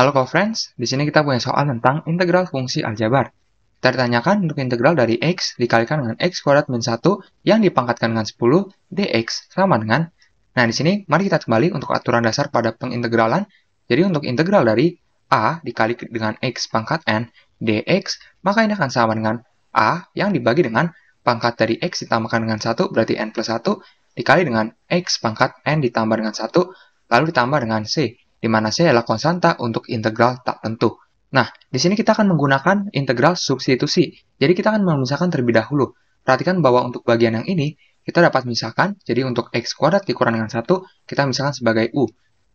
Halo co-friends, di sini kita punya soal tentang integral fungsi aljabar. Tertanyakan untuk integral dari x dikalikan dengan x kuadrat min 1 yang dipangkatkan dengan 10 dx sama dengan. Nah, di sini mari kita kembali untuk aturan dasar pada pengintegralan. Jadi untuk integral dari a dikali dengan x pangkat n dx, maka ini akan sama dengan a yang dibagi dengan pangkat dari x ditambahkan dengan 1 berarti n plus 1 dikali dengan x pangkat n ditambah dengan 1 lalu ditambah dengan c di mana C adalah konstanta untuk integral tak tentu. Nah, di sini kita akan menggunakan integral substitusi. Jadi kita akan memisahkan terlebih dahulu. Perhatikan bahwa untuk bagian yang ini, kita dapat misalkan, jadi untuk x kuadrat dikurang dengan 1, kita misalkan sebagai u.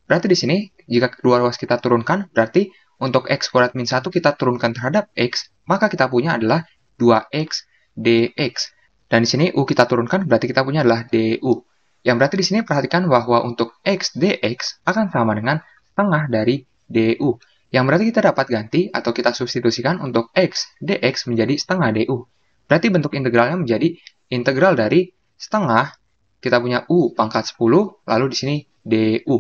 Berarti di sini, jika kedua ruas kita turunkan, berarti untuk x kuadrat min 1 kita turunkan terhadap x, maka kita punya adalah 2x dx. Dan di sini u kita turunkan, berarti kita punya adalah du. Yang berarti di sini perhatikan bahwa untuk x dx akan sama dengan setengah dari du, yang berarti kita dapat ganti atau kita substitusikan untuk x dx menjadi setengah du. Berarti bentuk integralnya menjadi integral dari setengah, kita punya u pangkat 10, lalu di sini du.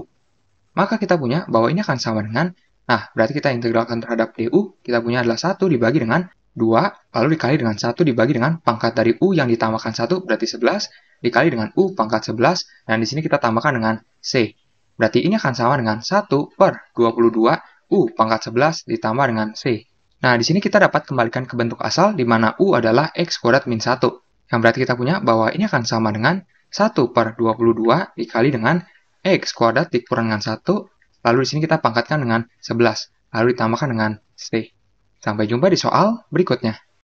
Maka kita punya bahwa ini akan sama dengan, nah berarti kita integralkan terhadap du, kita punya adalah 1 dibagi dengan 2, lalu dikali dengan 1 dibagi dengan pangkat dari u yang ditambahkan 1 berarti 11, dikali dengan u pangkat 11, dan di sini kita tambahkan dengan c. Berarti ini akan sama dengan 1 per 22 U pangkat 11 ditambah dengan C. Nah, di sini kita dapat kembalikan ke bentuk asal di mana U adalah X kuadrat min 1. Yang berarti kita punya bahwa ini akan sama dengan 1 per 22 dikali dengan X kuadrat dikurang dengan 1. Lalu di sini kita pangkatkan dengan 11. Lalu ditambahkan dengan C. Sampai jumpa di soal berikutnya.